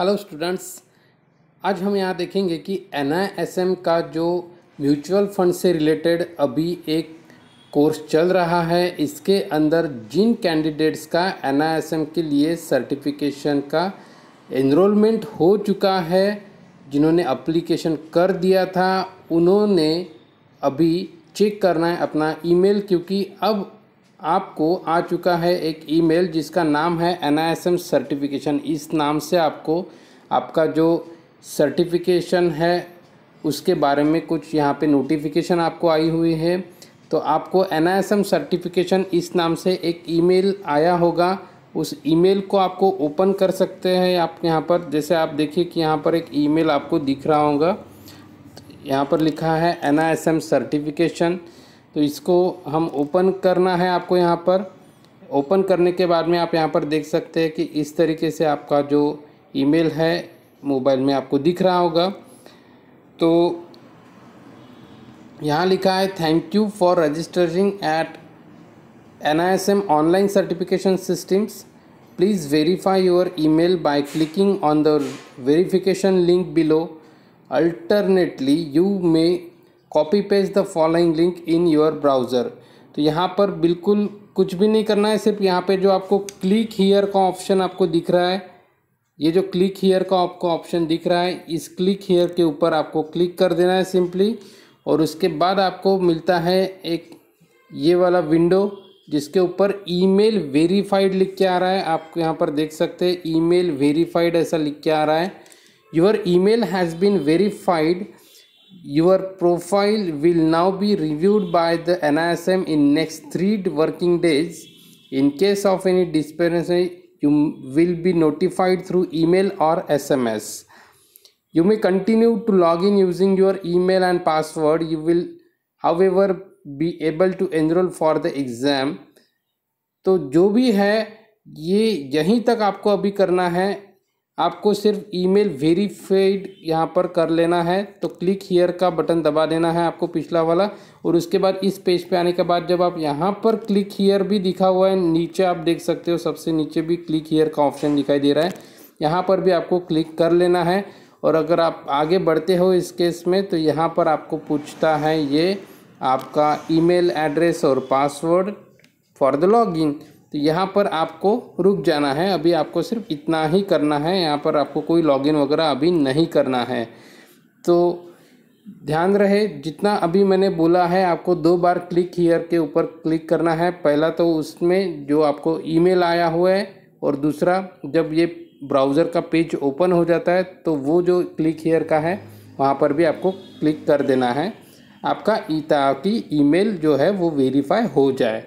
Hello students आज हम यहाँ देखेंगे कि एन का जो म्यूचुअल फंड से रिलेटेड अभी एक कोर्स चल रहा है इसके अंदर जिन कैंडिडेट्स का एन के लिए सर्टिफिकेशन का इनरोलमेंट हो चुका है जिन्होंने अप्लीकेशन कर दिया था उन्होंने अभी चेक करना है अपना ईमेल क्योंकि अब आपको आ चुका है एक ईमेल जिसका नाम है एन सर्टिफिकेशन इस नाम से आपको आपका जो सर्टिफिकेशन है उसके बारे में कुछ यहाँ पे नोटिफिकेशन आपको आई हुई है तो आपको एन सर्टिफिकेशन इस नाम से एक ईमेल आया होगा उस ईमेल को आपको ओपन कर सकते हैं आप यहाँ पर जैसे आप देखिए कि यहाँ पर एक ईमेल आपको दिख रहा होगा यहाँ पर लिखा है एन सर्टिफिकेशन तो इसको हम ओपन करना है आपको यहाँ पर ओपन करने के बाद में आप यहाँ पर देख सकते हैं कि इस तरीके से आपका जो ईमेल है मोबाइल में आपको दिख रहा होगा तो यहाँ लिखा है thank you for registering at N I S M online certification systems please verify your email by clicking on the verification link below alternatively you may copy paste the following link in your browser तो यहाँ पर बिल्कुल कुछ भी नहीं करना है सिर्फ यहाँ पे जो आपको क्लिक हीयर का ऑप्शन आपको दिख रहा है ये जो क्लिक हीयर का आपको ऑप्शन दिख रहा है इस क्लिक हीयर के ऊपर आपको क्लिक कर देना है सिंपली और उसके बाद आपको मिलता है एक ये वाला विंडो जिसके ऊपर ईमेल वेरीफाइड लिख के आ रहा है आप यहाँ पर देख सकते हैं ईमेल वेरीफाइड ऐसा लिख के आ रहा है your email has been verified your profile will now be reviewed by the NISM in next three working days. In case of any discrepancy, you will be notified through email or SMS. You may continue to log in using your email and password. You will, however, be able to enroll for the exam. तो जो भी है ये यहीं तक आपको अभी करना है आपको सिर्फ ईमेल वेरीफाइड यहाँ पर कर लेना है तो क्लिक हियर का बटन दबा देना है आपको पिछला वाला और उसके बाद इस पेज पे आने के बाद जब आप यहाँ पर क्लिक हियर भी दिखा हुआ है नीचे आप देख सकते हो सबसे नीचे भी क्लिक हियर का ऑप्शन दिखाई दे रहा है यहाँ पर भी आपको क्लिक कर लेना है और अगर आप आगे बढ़ते हो इस केस में तो यहाँ पर आपको पूछता है ये आपका ई एड्रेस और पासवर्ड फॉर द लॉग तो यहाँ पर आपको रुक जाना है अभी आपको सिर्फ इतना ही करना है यहाँ पर आपको कोई लॉगिन वगैरह अभी नहीं करना है तो ध्यान रहे जितना अभी मैंने बोला है आपको दो बार क्लिक हीयर के ऊपर क्लिक करना है पहला तो उसमें जो आपको ईमेल आया हुआ है और दूसरा जब ये ब्राउज़र का पेज ओपन हो जाता है तो वो जो क्लिक हीयर का है वहाँ पर भी आपको क्लिक कर देना है आपका ई की ईमेल जो है वो वेरीफाई हो जाए